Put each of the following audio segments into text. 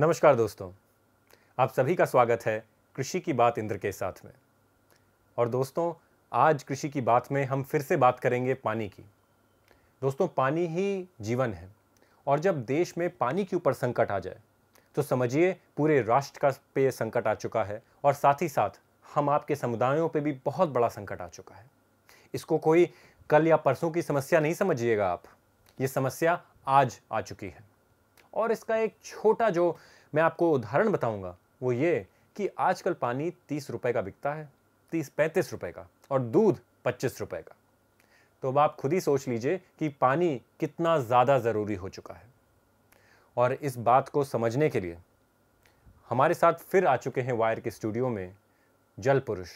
नमस्कार दोस्तों आप सभी का स्वागत है कृषि की बात इंद्र के साथ में और दोस्तों आज कृषि की बात में हम फिर से बात करेंगे पानी की दोस्तों पानी ही जीवन है और जब देश में पानी के ऊपर संकट आ जाए तो समझिए पूरे राष्ट्र का पे संकट आ चुका है और साथ ही साथ हम आपके समुदायों पे भी बहुत बड़ा संकट आ चुका है इसको कोई कल या परसों की समस्या नहीं समझिएगा आप ये समस्या आज आ चुकी है और इसका एक छोटा जो मैं आपको उदाहरण बताऊंगा वो ये कि आजकल पानी तीस रुपए का बिकता है तीस पैंतीस रुपए का और दूध पच्चीस रुपए का तो अब आप खुद ही सोच लीजिए कि पानी कितना ज़्यादा ज़रूरी हो चुका है और इस बात को समझने के लिए हमारे साथ फिर आ चुके हैं वायर के स्टूडियो में जल पुरुष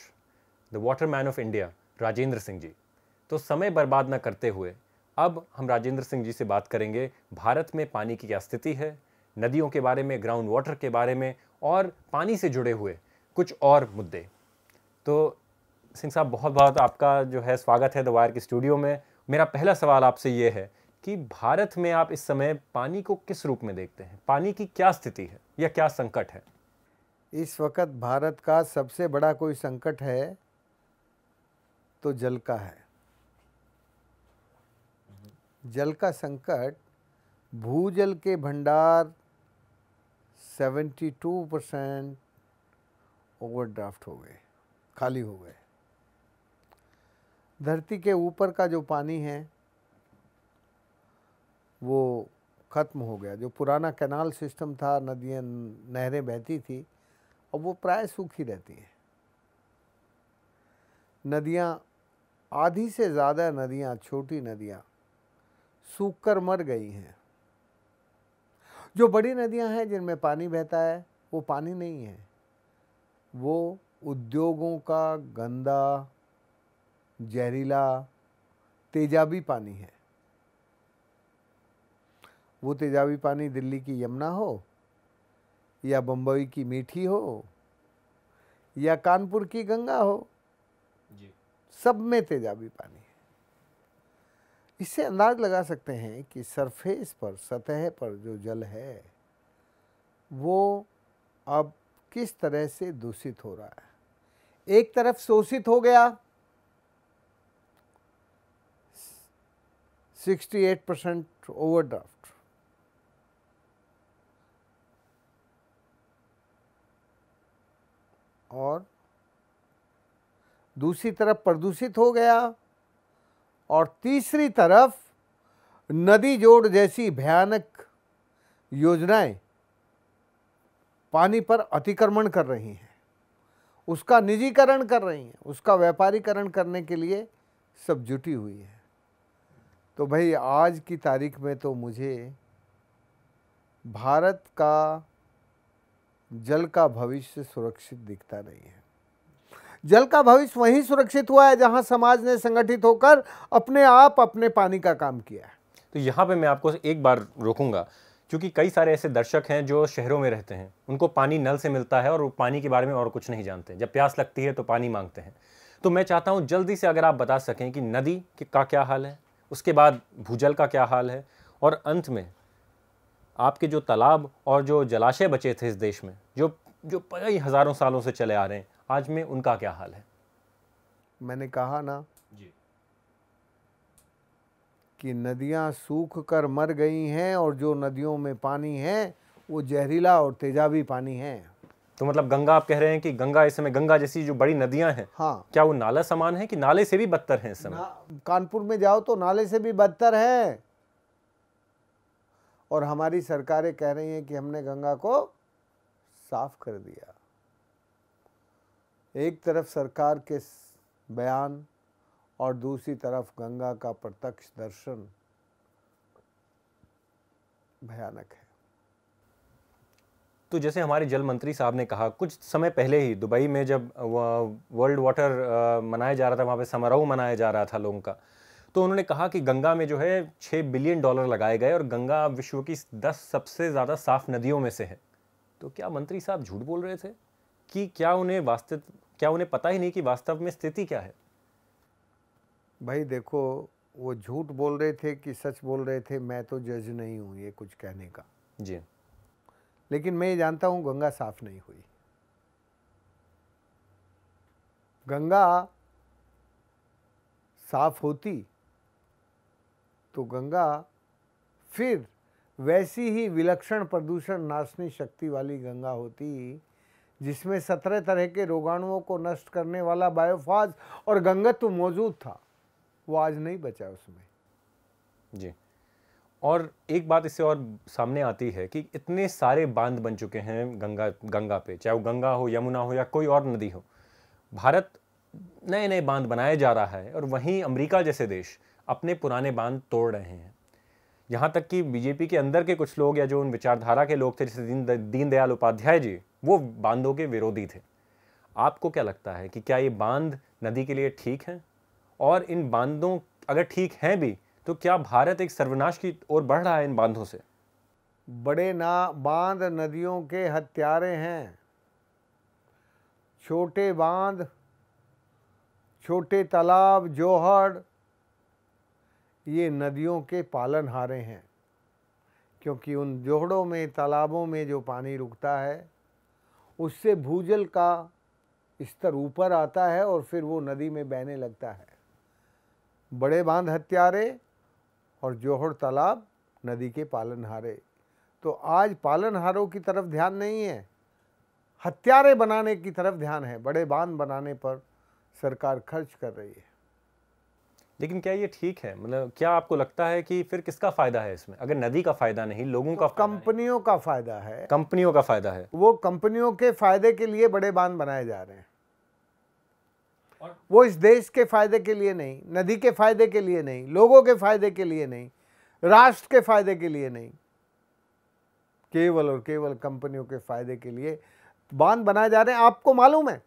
the water man of India Rajendra Singh ji तो समय बर्बाद न करते हुए अब हम राजेंद्र सिंह जी से बात करेंगे भारत में पानी की क्या स्थिति है नदियों के बारे में ग्राउंड वाटर के बारे में और पानी से जुड़े हुए कुछ और मुद्दे तो सिंह साहब बहुत बहुत आपका जो है स्वागत है द वायर के स्टूडियो में मेरा पहला सवाल आपसे ये है कि भारत में आप इस समय पानी को किस रूप में देखते हैं पानी की क्या स्थिति है या क्या संकट है इस वक्त भारत का सबसे बड़ा कोई संकट है तो जल का है जल का संकट भूजल के भंडार 72 परसेंट ओवरड्राफ्ट हो गए खाली हो गए धरती के ऊपर का जो पानी है वो ख़त्म हो गया जो पुराना कैनाल सिस्टम था नदियाँ नहरें बहती थी अब वो प्राय सूखी रहती हैं नदियाँ आधी से ज़्यादा नदियाँ छोटी नदियाँ सूख कर मर गई हैं जो बड़ी नदियां हैं जिनमें पानी बहता है वो पानी नहीं है वो उद्योगों का गंदा जहरीला तेजाबी पानी है वो तेजाबी पानी दिल्ली की यमुना हो या बम्बई की मीठी हो या कानपुर की गंगा हो जी। सब में तेजाबी पानी इससे अंदाज लगा सकते हैं कि सरफेस पर सतह पर जो जल है वो अब किस तरह से दूषित हो रहा है एक तरफ शोषित हो गया 68 परसेंट ओवरड्राफ्ट और दूसरी तरफ प्रदूषित हो गया और तीसरी तरफ नदी जोड़ जैसी भयानक योजनाएं पानी पर अतिक्रमण कर रही हैं उसका निजीकरण कर रही हैं उसका व्यापारीकरण करने के लिए सब जुटी हुई है तो भाई आज की तारीख में तो मुझे भारत का जल का भविष्य सुरक्षित दिखता नहीं है जल का भविष्य वहीं सुरक्षित हुआ है जहां समाज ने संगठित होकर अपने आप अपने पानी का काम किया है तो यहाँ पे मैं आपको एक बार रोकूंगा क्योंकि कई सारे ऐसे दर्शक हैं जो शहरों में रहते हैं उनको पानी नल से मिलता है और वो पानी के बारे में और कुछ नहीं जानते जब प्यास लगती है तो पानी मांगते हैं तो मैं चाहता हूँ जल्दी से अगर आप बता सकें कि नदी का क्या हाल है उसके बाद भूजल का क्या हाल है और अंत में आपके जो तालाब और जो जलाशय बचे थे इस देश में जो जो कई हज़ारों सालों से चले आ रहे हैं आज में उनका क्या हाल है मैंने कहा ना जी कि नदियां सूख कर मर गई हैं और जो नदियों में पानी है वो जहरीला और तेजाबी पानी है तो मतलब गंगा आप कह रहे हैं कि गंगा इस समय गंगा जैसी जो बड़ी नदियां हैं हाँ क्या वो नाला समान है कि नाले से भी बदतर है इस समय कानपुर में जाओ तो नाले से भी बदतर है और हमारी सरकारें कह रही हैं कि हमने गंगा को साफ कर दिया एक तरफ सरकार के बयान और दूसरी तरफ गंगा का प्रत्यक्ष दर्शन भयानक है तो जैसे हमारे जल मंत्री साहब ने कहा कुछ समय पहले ही दुबई में जब वर्ल्ड वाटर मनाया जा रहा था वहाँ पे समारोह मनाया जा रहा था लोगों का तो उन्होंने कहा कि गंगा में जो है छः बिलियन डॉलर लगाए गए और गंगा विश्व की दस सबसे ज़्यादा साफ नदियों में से है तो क्या मंत्री साहब झूठ बोल रहे थे कि क्या उन्हें वास्तव क्या उन्हें पता ही नहीं कि वास्तव में स्थिति क्या है भाई देखो वो झूठ बोल रहे थे कि सच बोल रहे थे मैं तो जज नहीं हूँ ये कुछ कहने का जी लेकिन मैं ये जानता हूँ गंगा साफ नहीं हुई गंगा साफ होती तो गंगा फिर वैसी ही विलक्षण प्रदूषण नाशनी शक्ति वाली गंगा होती जिसमें सत्रह तरह के रोगाणुओं को नष्ट करने वाला बायोफाज और गंगत्व मौजूद था वो आज नहीं बचा उसमें जी और एक बात इससे और सामने आती है कि इतने सारे बांध बन चुके हैं गंगा गंगा पे चाहे वो गंगा हो यमुना हो या कोई और नदी हो भारत नए नए बांध बनाए जा रहा है और वहीं अमेरिका जैसे देश अपने पुराने बांध तोड़ रहे हैं यहाँ तक कि बीजेपी के अंदर के कुछ लोग या जो उन विचारधारा के लोग थे जैसे दीन दीनदयाल उपाध्याय जी वो बांधों के विरोधी थे आपको क्या लगता है कि क्या ये बांध नदी के लिए ठीक हैं और इन बांधों अगर ठीक हैं भी तो क्या भारत एक सर्वनाश की ओर बढ़ रहा है इन बांधों से बड़े ना बांध नदियों के हत्यारे हैं छोटे बांध छोटे तालाब जोहड़ ये नदियों के पालनहारे हैं क्योंकि उन जोहड़ों में तालाबों में जो पानी रुकता है उससे भूजल का स्तर ऊपर आता है और फिर वो नदी में बहने लगता है बड़े बांध हत्यारे और जोहड़ तालाब नदी के पालनहारे तो आज पालनहारों की तरफ ध्यान नहीं है हत्यारे बनाने की तरफ ध्यान है बड़े बांध बनाने पर सरकार खर्च कर रही है लेकिन क्या ये ठीक है मतलब क्या आपको लगता है कि फिर किसका फायदा है इसमें अगर नदी का फायदा नहीं लोगों तो का कंपनियों का फायदा है कंपनियों का फायदा है वो कंपनियों के फायदे के लिए बड़े बांध बनाए जा रहे हैं और? वो इस देश के फायदे के लिए नहीं नदी के फायदे के लिए नहीं लोगों के फायदे के लिए नहीं राष्ट्र के फायदे के लिए नहीं केवल और केवल कंपनियों के फायदे के लिए बांध बनाए जा रहे हैं आपको मालूम है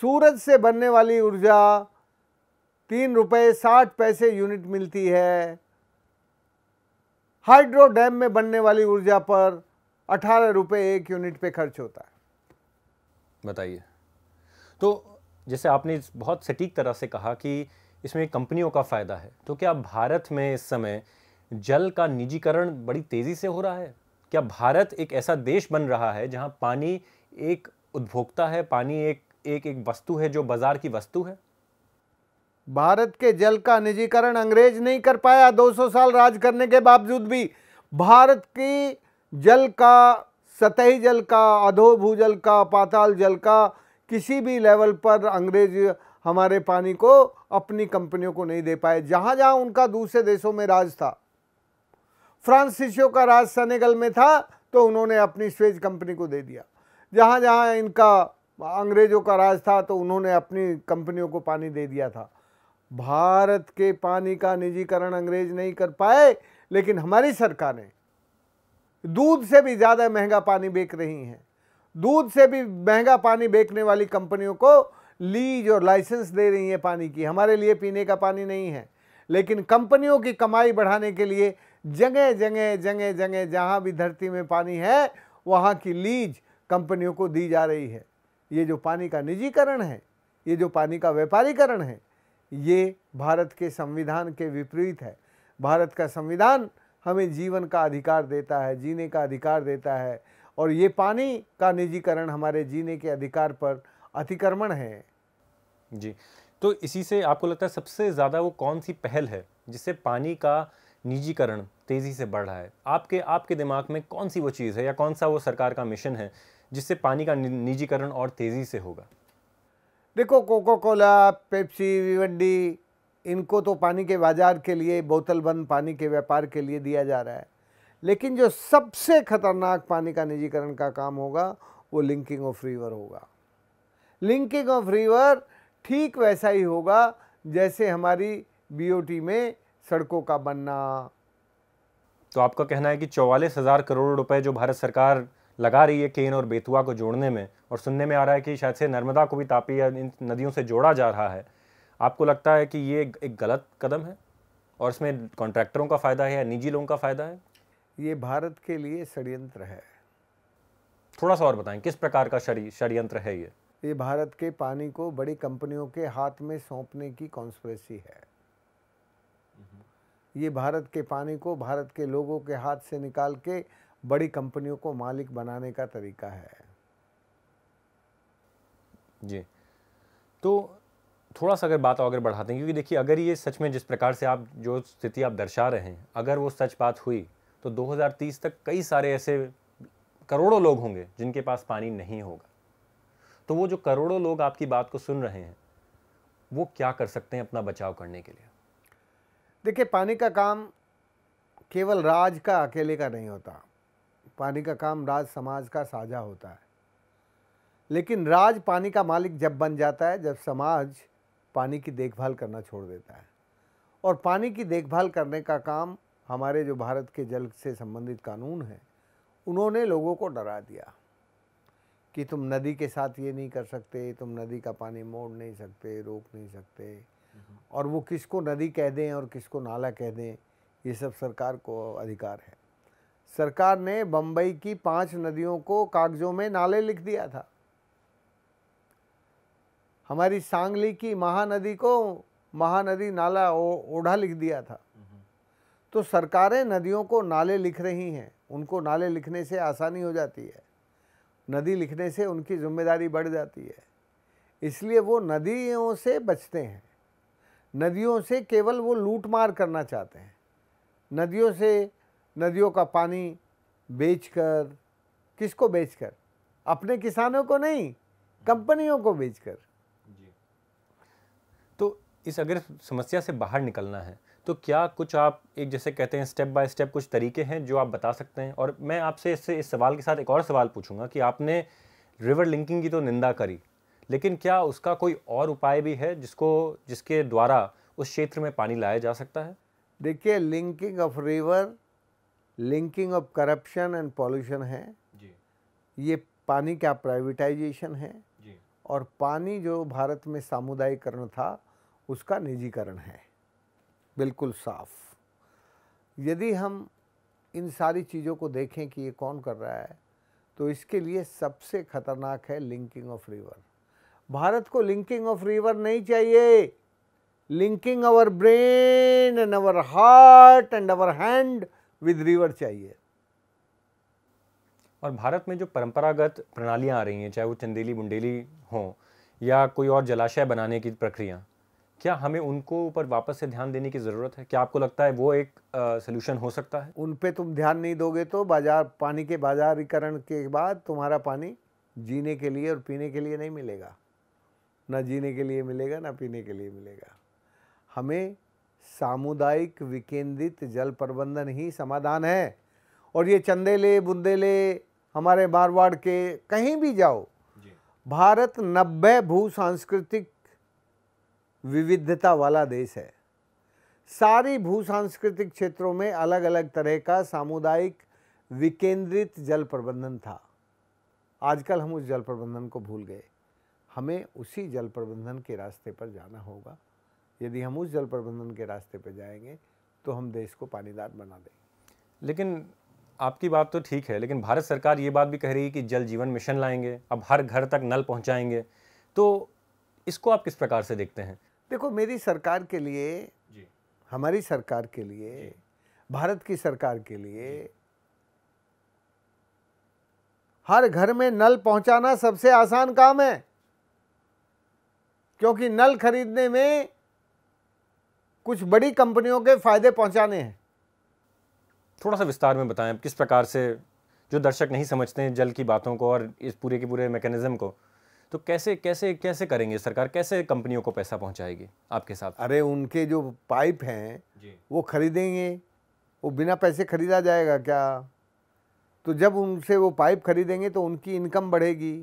सूरज से बनने वाली ऊर्जा तीन रुपये साठ पैसे यूनिट मिलती है हाइड्रो डैम में बनने वाली ऊर्जा पर अठारह रुपये एक यूनिट पे खर्च होता है बताइए तो जैसे आपने बहुत सटीक तरह से कहा कि इसमें कंपनियों का फ़ायदा है तो क्या भारत में इस समय जल का निजीकरण बड़ी तेज़ी से हो रहा है क्या भारत एक ऐसा देश बन रहा है जहां पानी एक उपभोक्ता है पानी एक एक एक वस्तु है जो बाज़ार की वस्तु है भारत के जल का निजीकरण अंग्रेज नहीं कर पाया 200 साल राज करने के बावजूद भी भारत की जल का सतही जल का अधो भूजल का पाताल जल का किसी भी लेवल पर अंग्रेज हमारे पानी को अपनी कंपनियों को नहीं दे पाए जहाँ जहाँ उनका दूसरे देशों में राज था फ्रांसिसियो का राज सनेगल में था तो उन्होंने अपनी स्वेज कंपनी को दे दिया जहाँ जहाँ इनका अंग्रेज़ों का राज था तो उन्होंने अपनी कंपनियों को पानी दे दिया था भारत के पानी का निजीकरण अंग्रेज नहीं कर पाए लेकिन हमारी सरकारें दूध से भी ज़्यादा महंगा पानी बेच रही हैं दूध से भी महंगा पानी बेचने वाली कंपनियों को लीज और लाइसेंस दे रही है पानी की हमारे लिए पीने का पानी नहीं है लेकिन कंपनियों की कमाई बढ़ाने के लिए जगह जगह जगह जगह जहाँ भी धरती में पानी है वहाँ की लीज कंपनियों को दी जा रही है ये जो पानी का निजीकरण है ये जो पानी का व्यापारीकरण है ये भारत के संविधान के विपरीत है भारत का संविधान हमें जीवन का अधिकार देता है जीने का अधिकार देता है और ये पानी का निजीकरण हमारे जीने के अधिकार पर अतिक्रमण है जी तो इसी से आपको लगता है सबसे ज़्यादा वो कौन सी पहल है जिससे पानी का निजीकरण तेज़ी से बढ़ रहा है आपके आपके दिमाग में कौन सी वो चीज़ है या कौन सा वो सरकार का मिशन है जिससे पानी का निजीकरण और तेज़ी से होगा देखो कोको कोला पेप्सी विवंडी इनको तो पानी के बाजार के लिए बोतल बंद पानी के व्यापार के लिए दिया जा रहा है लेकिन जो सबसे खतरनाक पानी का निजीकरण का काम होगा वो लिंकिंग ऑफ रिवर होगा लिंकिंग ऑफ रिवर ठीक वैसा ही होगा जैसे हमारी बीओटी में सड़कों का बनना तो आपका कहना है कि चौवालीस हज़ार करोड़ रुपए जो भारत सरकार लगा रही है केन और बेतुआ को जोड़ने में और सुनने में आ रहा है कि शायद से नर्मदा को भी तापी या इन नदियों से जोड़ा जा रहा है आपको लगता है कि ये एक गलत कदम है और इसमें कॉन्ट्रैक्टरों का फ़ायदा है या निजी लोगों का फ़ायदा है ये भारत के लिए षड्यंत्र है थोड़ा सा और बताएं किस प्रकार का षड्यंत्र है ये ये भारत के पानी को बड़ी कंपनियों के हाथ में सौंपने की कॉन्स्परेसी है ये भारत के पानी को भारत के लोगों के हाथ से निकाल के बड़ी कंपनियों को मालिक बनाने का तरीका है जी तो थोड़ा सा अगर बात अगर बढ़ाते हैं क्योंकि देखिए अगर ये सच में जिस प्रकार से आप जो स्थिति आप दर्शा रहे हैं अगर वो सच बात हुई तो 2030 तक कई सारे ऐसे करोड़ों लोग होंगे जिनके पास पानी नहीं होगा तो वो जो करोड़ों लोग आपकी बात को सुन रहे हैं वो क्या कर सकते हैं अपना बचाव करने के लिए देखिए पानी का काम केवल राज का अकेले का नहीं होता पानी का काम राज समाज का साझा होता है लेकिन राज पानी का मालिक जब बन जाता है जब समाज पानी की देखभाल करना छोड़ देता है और पानी की देखभाल करने का काम हमारे जो भारत के जल से संबंधित कानून हैं उन्होंने लोगों को डरा दिया कि तुम नदी के साथ ये नहीं कर सकते तुम नदी का पानी मोड़ नहीं सकते रोक नहीं सकते हम्म। और वो किसको नदी कह दें और किसको नाला कह दें ये सब सरकार को अधिकार है सरकार ने बम्बई की पांच नदियों को कागजों में नाले लिख दिया था हमारी सांगली की महानदी को महानदी नाला ओढ़ा लिख दिया था तो सरकारें नदियों को नाले लिख रही हैं उनको नाले लिखने से आसानी हो जाती है नदी लिखने से उनकी जिम्मेदारी बढ़ जाती है इसलिए वो नदियों से बचते हैं नदियों से केवल वो लूट मार करना चाहते हैं नदियों से नदियों का पानी बेचकर किसको बेचकर अपने किसानों को नहीं कंपनियों को बेचकर जी तो इस अगर समस्या से बाहर निकलना है तो क्या कुछ आप एक जैसे कहते हैं स्टेप बाय स्टेप कुछ तरीके हैं जो आप बता सकते हैं और मैं आपसे इससे इस सवाल के साथ एक और सवाल पूछूंगा कि आपने रिवर लिंकिंग की तो निंदा करी लेकिन क्या उसका कोई और उपाय भी है जिसको जिसके द्वारा उस क्षेत्र में पानी लाया जा सकता है देखिए linking of river linking of corruption and pollution है जी ये पानी का प्राइवेटाइजेशन है जी और पानी जो भारत में सामुदायिकरण था उसका निजीकरण है बिल्कुल साफ यदि हम इन सारी चीज़ों को देखें कि ये कौन कर रहा है तो इसके लिए सबसे खतरनाक है लिंकिंग ऑफ रिवर भारत को लिंकिंग ऑफ रिवर नहीं चाहिए linking our brain and our heart and our hand with river चाहिए और भारत में जो परंपरागत प्रणालियाँ आ रही हैं चाहे वो चंदेली बुंदेली हो या कोई और जलाशय बनाने की प्रक्रिया क्या हमें उनको ऊपर वापस से ध्यान देने की ज़रूरत है क्या आपको लगता है वो एक सोल्यूशन हो सकता है उन पर तुम ध्यान नहीं दोगे तो बाजार पानी के बाजारीकरण के बाद तुम्हारा पानी जीने के लिए और पीने के लिए नहीं मिलेगा ना जीने के लिए मिलेगा ना पीने के लिए मिलेगा हमें सामुदायिक विकेंद्रित जल प्रबंधन ही समाधान है और ये चंदेले बुंदेले हमारे मारवाड़ के कहीं भी जाओ भारत नब्बे भू सांस्कृतिक विविधता वाला देश है सारी भू सांस्कृतिक क्षेत्रों में अलग अलग तरह का सामुदायिक विकेंद्रित जल प्रबंधन था आजकल हम उस जल प्रबंधन को भूल गए हमें उसी जल प्रबंधन के रास्ते पर जाना होगा यदि हम उस जल प्रबंधन के रास्ते पर जाएंगे तो हम देश को पानीदार बना देंगे लेकिन आपकी बात तो ठीक है लेकिन भारत सरकार ये बात भी कह रही है कि जल जीवन मिशन लाएंगे अब हर घर तक नल पहुंचाएंगे तो इसको आप किस प्रकार से देखते हैं देखो मेरी सरकार के लिए जी। हमारी सरकार के लिए भारत की सरकार के लिए हर घर में नल पहुंचाना सबसे आसान काम है क्योंकि नल खरीदने में कुछ बड़ी कंपनियों के फ़ायदे पहुंचाने हैं थोड़ा सा विस्तार में बताएं किस प्रकार से जो दर्शक नहीं समझते हैं जल की बातों को और इस पूरे के पूरे मैकेनिज़्म को तो कैसे कैसे कैसे करेंगे सरकार कैसे कंपनियों को पैसा पहुंचाएगी आपके साथ अरे उनके जो पाइप हैं वो खरीदेंगे वो बिना पैसे खरीदा जाएगा क्या तो जब उनसे वो पाइप खरीदेंगे तो उनकी इनकम बढ़ेगी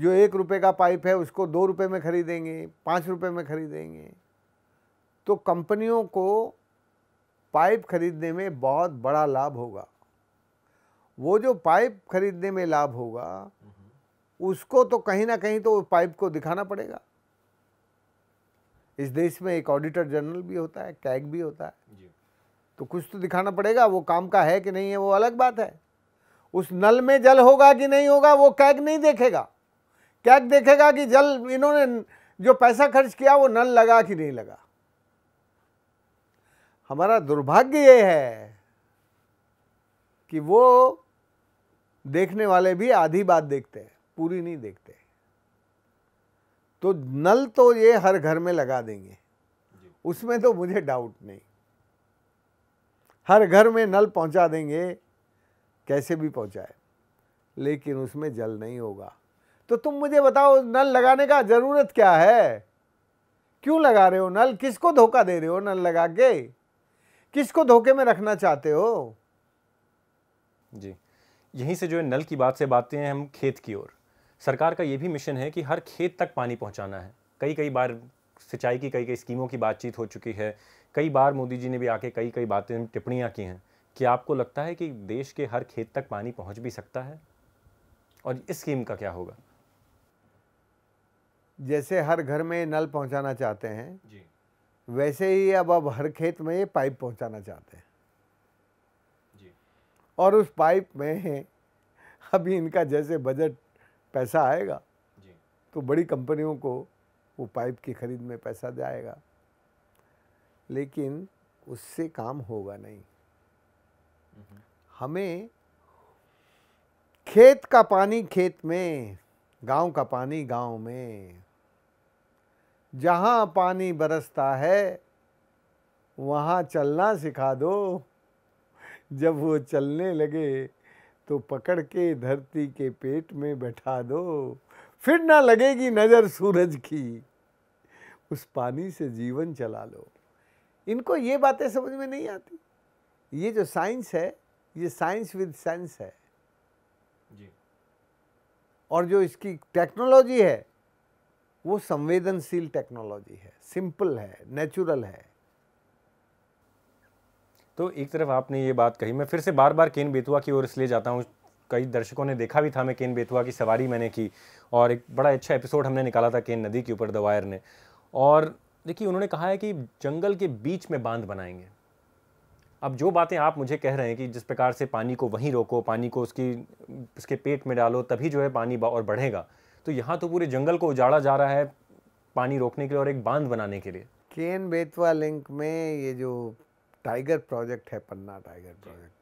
जो एक रुपए का पाइप है उसको दो रुपए में खरीदेंगे पाँच रुपए में खरीदेंगे तो कंपनियों को पाइप खरीदने में बहुत बड़ा लाभ होगा वो जो पाइप खरीदने में लाभ होगा उसको तो कहीं ना कहीं तो पाइप को दिखाना पड़ेगा इस देश में एक ऑडिटर जनरल भी होता है कैग भी होता है तो कुछ तो दिखाना पड़ेगा वो काम का है कि नहीं है वो अलग बात है उस नल में जल होगा कि नहीं होगा वो कैग नहीं देखेगा कैग देखेगा कि जल इन्होंने जो पैसा खर्च किया वो नल लगा कि नहीं लगा हमारा दुर्भाग्य ये है कि वो देखने वाले भी आधी बात देखते हैं पूरी नहीं देखते तो नल तो ये हर घर में लगा देंगे उसमें तो मुझे डाउट नहीं हर घर में नल पहुंचा देंगे कैसे भी पहुंचाए लेकिन उसमें जल नहीं होगा तो तुम मुझे बताओ नल लगाने का ज़रूरत क्या है क्यों लगा रहे हो नल किसको धोखा दे रहे हो नल लगा के किसको धोखे में रखना चाहते हो जी यहीं से जो है नल की बात से बातें हैं हम खेत की ओर सरकार का ये भी मिशन है कि हर खेत तक पानी पहुंचाना है कई कई बार सिंचाई की कई कई स्कीमों की बातचीत हो चुकी है कई बार मोदी जी ने भी आके कई कई बातें टिप्पणियां की हैं कि आपको लगता है कि देश के हर खेत तक पानी पहुंच भी सकता है और इस स्कीम का क्या होगा जैसे हर घर में नल पहुंचाना चाहते हैं जी वैसे ही अब अब हर खेत में ये पाइप पहुंचाना चाहते हैं जी। और उस पाइप में अभी इनका जैसे बजट पैसा आएगा जी। तो बड़ी कंपनियों को वो पाइप की खरीद में पैसा जाएगा लेकिन उससे काम होगा नहीं हम्म। हमें खेत का पानी खेत में गांव का पानी गांव में जहाँ पानी बरसता है वहाँ चलना सिखा दो जब वो चलने लगे तो पकड़ के धरती के पेट में बैठा दो फिर ना लगेगी नज़र सूरज की उस पानी से जीवन चला लो इनको ये बातें समझ में नहीं आती ये जो साइंस है ये साइंस विद सेंस है जी और जो इसकी टेक्नोलॉजी है वो संवेदनशील टेक्नोलॉजी है सिंपल है नेचुरल है तो एक तरफ आपने ये बात कही मैं फिर से बार बार केन बेतुआ की ओर इसलिए जाता हूँ कई दर्शकों ने देखा भी था मैं केन बेतुआ की सवारी मैंने की और एक बड़ा अच्छा एपिसोड हमने निकाला था केन नदी के ऊपर दवायर ने और देखिए उन्होंने कहा है कि जंगल के बीच में बांध बनाएंगे अब जो बातें आप मुझे कह रहे हैं कि जिस प्रकार से पानी को वहीं रोको पानी को उसकी उसके पेट में डालो तभी जो है पानी और बढ़ेगा तो यहाँ तो पूरे जंगल को उजाड़ा जा रहा है पानी रोकने के लिए और एक बांध बनाने के लिए केन बेतवा लिंक में ये जो टाइगर प्रोजेक्ट है पन्ना टाइगर प्रोजेक्ट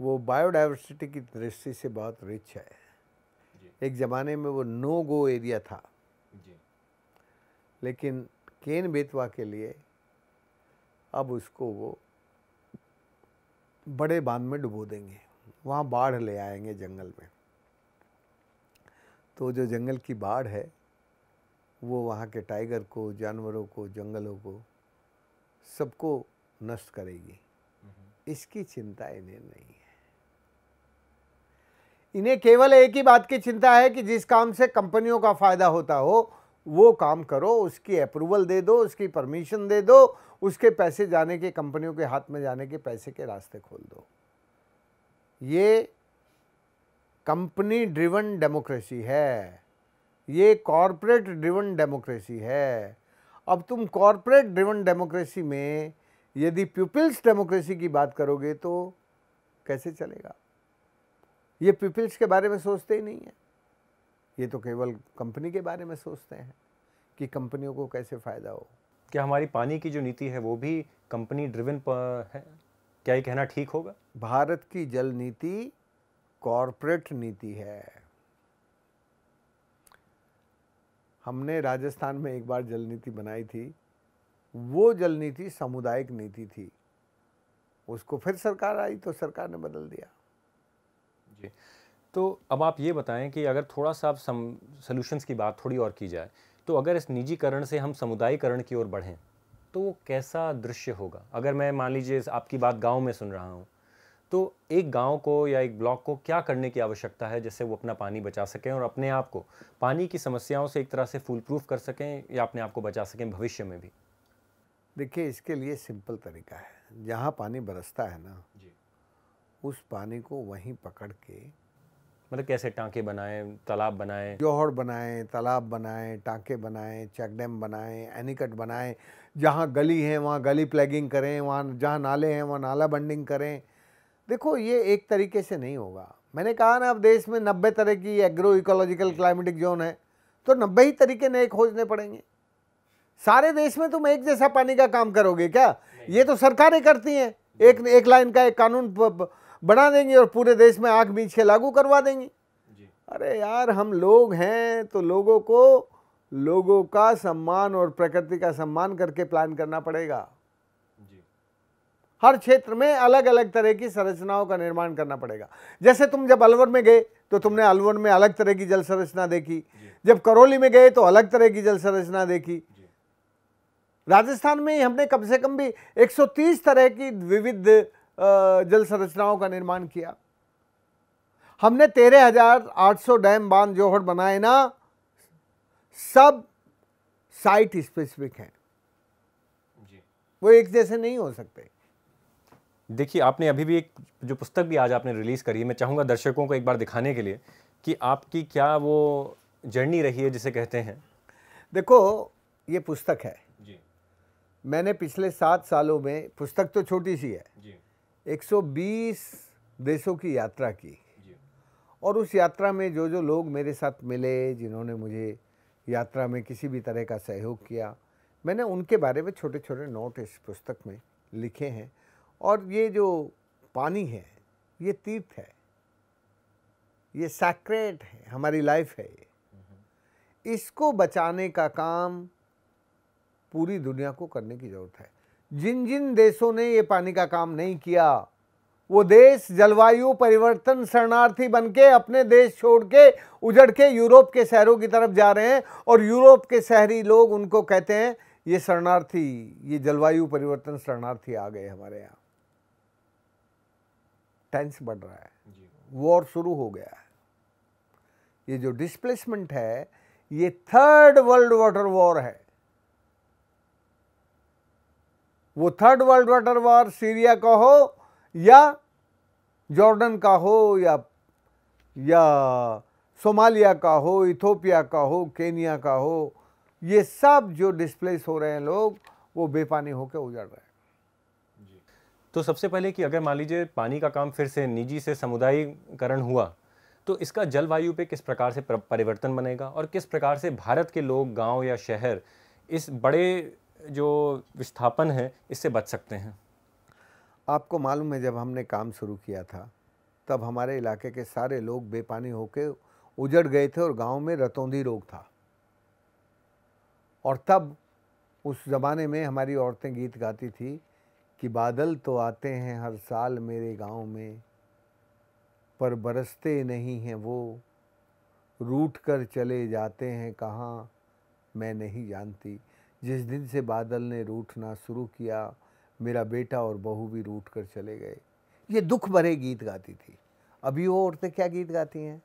वो बायोडाइवर्सिटी की दृष्टि से बहुत रिच है एक ज़माने में वो नो गो एरिया था जी। लेकिन केन बेतवा के लिए अब उसको वो बड़े बांध में डुबो देंगे वहाँ बाढ़ ले आएंगे जंगल में तो जो जंगल की बाढ़ है वो वहाँ के टाइगर को जानवरों को जंगलों को सबको नष्ट करेगी हम्म। इसकी चिंता इन्हें नहीं है इन्हें केवल एक ही बात की चिंता है कि जिस काम से कंपनियों का फ़ायदा होता हो वो काम करो उसकी अप्रूवल दे दो उसकी परमिशन दे दो उसके पैसे जाने के कंपनियों के हाथ में जाने के पैसे के रास्ते खोल दो ये कंपनी ड्रिवन डेमोक्रेसी है ये कॉरपोरेट ड्रिवन डेमोक्रेसी है अब तुम कॉरपोरेट ड्रिवन डेमोक्रेसी में यदि पीपल्स डेमोक्रेसी की बात करोगे तो कैसे चलेगा ये पीपल्स के बारे में सोचते ही नहीं है ये तो केवल कंपनी के बारे में सोचते हैं कि कंपनियों को कैसे फ़ायदा हो क्या हमारी पानी की जो नीति है वो भी कंपनी ड्रिवन पर है क्या ये कहना ठीक होगा भारत की जल नीति कॉरपोरेट नीति है हमने राजस्थान में एक बार जल नीति बनाई थी वो जल नीति सामुदायिक नीति थी उसको फिर सरकार आई तो सरकार ने बदल दिया जी तो अब आप ये बताएं कि अगर थोड़ा सा आप सम की बात थोड़ी और की जाए तो अगर इस निजीकरण से हम समुदायीकरण की ओर बढ़ें तो वो कैसा दृश्य होगा अगर मैं मान लीजिए आपकी बात गांव में सुन रहा हूँ तो एक गांव को या एक ब्लॉक को क्या करने की आवश्यकता है जिससे वो अपना पानी बचा सकें और अपने आप को पानी की समस्याओं से एक तरह से फुल प्रूफ कर सकें या अपने आप को बचा सकें भविष्य में भी देखिए इसके लिए सिंपल तरीका है जहाँ पानी बरसता है ना जी उस पानी को वहीं पकड़ के मतलब कैसे टाँके बनाएं तालाब बनाएं जोहड़ बनाएं तालाब बनाएं टाँके बनाएं चेक डैम बनाएं एनीकट बनाएं जहाँ गली है वहाँ गली प्लेगिंग करें वहाँ जहाँ नाले हैं वहाँ नाला बंडिंग करें देखो ये एक तरीके से नहीं होगा मैंने कहा ना अब देश में नब्बे तरह की एग्रो इकोलॉजिकल क्लाइमेटिक जोन है तो नब्बे ही तरीके नए खोजने पड़ेंगे सारे देश में तुम एक जैसा पानी का काम करोगे क्या ये तो सरकारें करती हैं एक एक लाइन का एक कानून बना देंगी और पूरे देश में आग बीच के लागू करवा देंगी अरे यार हम लोग हैं तो लोगों को लोगों का सम्मान और प्रकृति का सम्मान करके प्लान करना पड़ेगा हर क्षेत्र में अलग अलग तरह की संरचनाओं का निर्माण करना पड़ेगा जैसे तुम जब अलवर में गए तो तुमने अलवर में अलग तरह की जल संरचना देखी जब करौली में गए तो अलग तरह की जल संरचना देखी राजस्थान में ही हमने कम से कम भी 130 तरह की विविध जल संरचनाओं का निर्माण किया हमने तेरह हजार आठ सौ डैम बांध जोहड़ बनाए ना सब साइट स्पेसिफिक हैं वो एक जैसे नहीं हो सकते देखिए आपने अभी भी एक जो पुस्तक भी आज आपने रिलीज़ करी है मैं चाहूँगा दर्शकों को एक बार दिखाने के लिए कि आपकी क्या वो जर्नी रही है जिसे कहते हैं देखो ये पुस्तक है जी मैंने पिछले सात सालों में पुस्तक तो छोटी सी है जी 120 देशों की यात्रा की और उस यात्रा में जो जो लोग मेरे साथ मिले जिन्होंने मुझे यात्रा में किसी भी तरह का सहयोग किया मैंने उनके बारे में छोटे छोटे नोट इस पुस्तक में लिखे हैं और ये जो पानी है ये तीर्थ है ये सैक्रेट है हमारी लाइफ है ये इसको बचाने का काम पूरी दुनिया को करने की ज़रूरत है जिन जिन देशों ने ये पानी का काम नहीं किया वो देश जलवायु परिवर्तन शरणार्थी बन के अपने देश छोड़ के उजड़ के यूरोप के शहरों की तरफ जा रहे हैं और यूरोप के शहरी लोग उनको कहते हैं ये शरणार्थी ये जलवायु परिवर्तन शरणार्थी आ गए हमारे यहाँ टेंस बढ़ रहा है वॉर शुरू हो गया है ये जो डिस्प्लेसमेंट है ये थर्ड वर्ल्ड वाटर वॉर है वो third world water war Syria का हो या जॉर्डन का हो या या सोमालिया का हो इथोपिया का हो केनिया का हो ये सब जो डिस्प्लेस हो रहे हैं लोग वो बेपानी होकर उजड़ रहे हैं तो सबसे पहले कि अगर मान लीजिए पानी का काम फिर से निजी से समुदायीकरण हुआ तो इसका जलवायु पे किस प्रकार से परिवर्तन बनेगा और किस प्रकार से भारत के लोग गांव या शहर इस बड़े जो विस्थापन है इससे बच सकते हैं आपको मालूम है जब हमने काम शुरू किया था तब हमारे इलाके के सारे लोग बेपानी होकर उजड़ गए थे और गांव में रतौंधी रोग था और तब उस ज़माने में हमारी औरतें गीत गाती थी कि बादल तो आते हैं हर साल मेरे गांव में पर बरसते नहीं हैं वो रूट कर चले जाते हैं कहाँ मैं नहीं जानती जिस दिन से बादल ने रूठना शुरू किया मेरा बेटा और बहू भी रूट कर चले गए ये दुख भरे गीत गाती थी अभी वो औरतें क्या गीत गाती हैं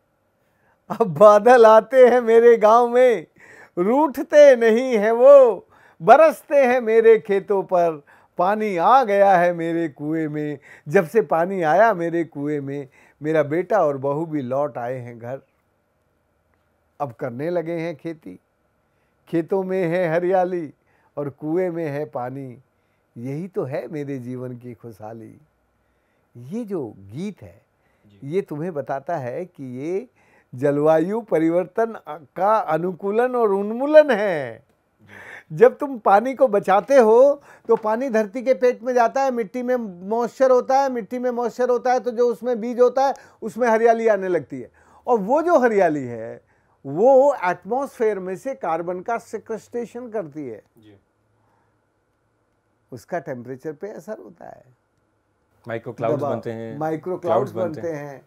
अब बादल आते हैं मेरे गांव में रूठते नहीं हैं वो बरसते हैं मेरे खेतों पर पानी आ गया है मेरे कुएं में जब से पानी आया मेरे कुएं में मेरा बेटा और बहू भी लौट आए हैं घर अब करने लगे हैं खेती खेतों में है हरियाली और कुएं में है पानी यही तो है मेरे जीवन की खुशहाली ये जो गीत है ये तुम्हें बताता है कि ये जलवायु परिवर्तन का अनुकूलन और उन्मूलन है जब तुम पानी को बचाते हो तो पानी धरती के पेट में जाता है मिट्टी में मॉइस्चर होता है मिट्टी में मॉइस्चर होता है तो जो उसमें बीज होता है उसमें हरियाली आने लगती है और वो जो हरियाली है वो एटमॉस्फेयर में से कार्बन का सिक्वेस्टेशन करती है जी। उसका टेम्परेचर पे असर होता है माइक्रो क्लाउड्स बनते हैं माइक्रो क्लाउड्स बनते हैं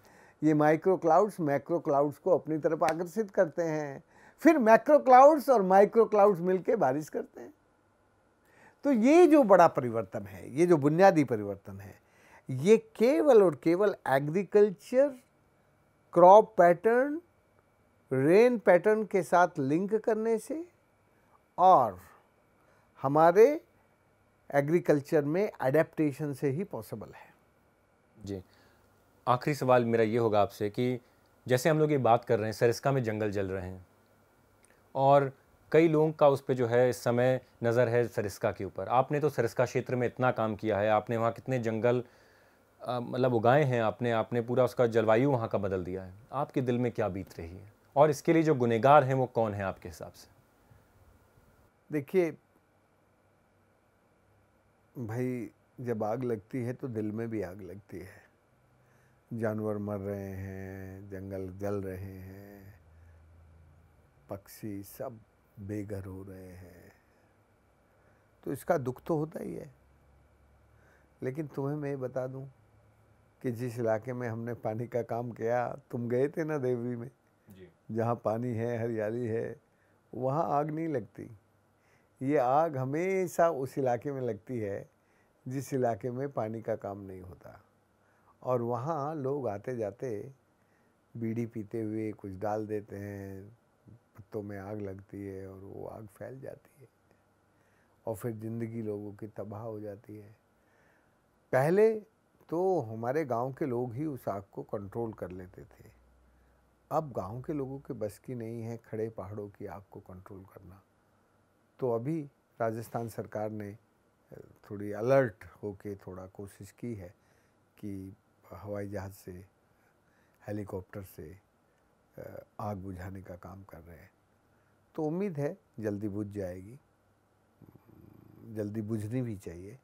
ये माइक्रो क्लाउड्स मैक्रो क्लाउड्स को अपनी तरफ आकर्षित करते हैं फिर मैक्रो क्लाउड्स और माइक्रो क्लाउड्स मिलकर बारिश करते हैं तो ये जो बड़ा परिवर्तन है ये जो बुनियादी परिवर्तन है ये केवल और केवल agriculture crop pattern rain pattern के साथ लिंक करने से और हमारे एग्रीकल्चर में अडेप्टेशन से ही पॉसिबल है जी आखिरी सवाल मेरा ये होगा आपसे कि जैसे हम लोग ये बात कर रहे हैं सरिस्का में जंगल जल रहे हैं और कई लोगों का उस पर जो है इस समय नज़र है सरिस्का के ऊपर आपने तो सरिस्का क्षेत्र में इतना काम किया है आपने वहाँ कितने जंगल मतलब उगाए हैं आपने आपने पूरा उसका जलवायु वहाँ का बदल दिया है आपके दिल में क्या बीत रही है और इसके लिए जो गुनेगार हैं वो कौन है आपके हिसाब से देखिए भाई जब आग लगती है तो दिल में भी आग लगती है जानवर मर रहे हैं जंगल जल रहे हैं पक्षी सब बेघर हो रहे हैं तो इसका दुख तो होता ही है लेकिन तुम्हें मैं बता दूं कि जिस इलाके में हमने पानी का काम किया तुम गए थे ना देवी में जहाँ पानी है हरियाली है वहाँ आग नहीं लगती ये आग हमेशा उस इलाके में लगती है जिस इलाके में पानी का काम नहीं होता और वहाँ लोग आते जाते बीड़ी पीते हुए कुछ डाल देते हैं पत्तों में आग लगती है और वो आग फैल जाती है और फिर ज़िंदगी लोगों की तबाह हो जाती है पहले तो हमारे गांव के लोग ही उस आग को कंट्रोल कर लेते थे अब गांव के लोगों के बस की नहीं है खड़े पहाड़ों की आग को कंट्रोल करना तो अभी राजस्थान सरकार ने थोड़ी अलर्ट होके थोड़ा कोशिश की है कि हवाई जहाज़ से हेलीकॉप्टर से आग बुझाने का काम कर रहे हैं तो उम्मीद है जल्दी बुझ जाएगी जल्दी बुझनी भी चाहिए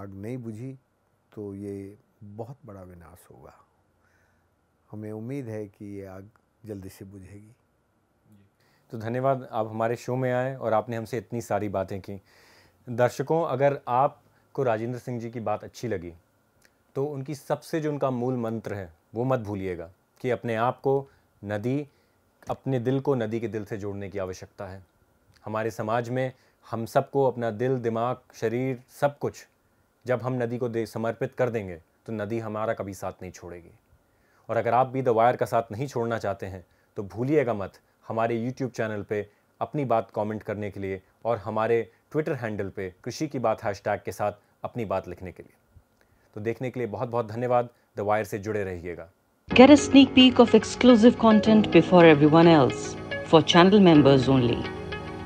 आग नहीं बुझी तो ये बहुत बड़ा विनाश होगा हमें उम्मीद है कि ये आग जल्दी से बुझेगी तो धन्यवाद आप हमारे शो में आए और आपने हमसे इतनी सारी बातें की दर्शकों अगर आपको राजेंद्र सिंह जी की बात अच्छी लगी तो उनकी सबसे जो उनका मूल मंत्र है वो मत भूलिएगा कि अपने आप को नदी अपने दिल को नदी के दिल से जोड़ने की आवश्यकता है हमारे समाज में हम सबको अपना दिल दिमाग शरीर सब कुछ जब हम नदी को दे समर्पित कर देंगे तो नदी हमारा कभी साथ नहीं छोड़ेगी और अगर आप भी द वायर का साथ नहीं छोड़ना चाहते हैं तो भूलिएगा मत हमारे यूट्यूब चैनल पर अपनी बात कॉमेंट करने के लिए और हमारे ट्विटर हैंडल पर कृषि की बात हैश के साथ अपनी बात लिखने के लिए तो देखने के लिए बहुत बहुत धन्यवाद द वायर से जुड़े रहिएगा Get a sneak peek of exclusive content before everyone else for channel members only.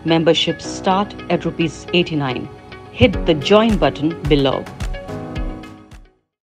Memberships start at rupees 89. Hit the join button below.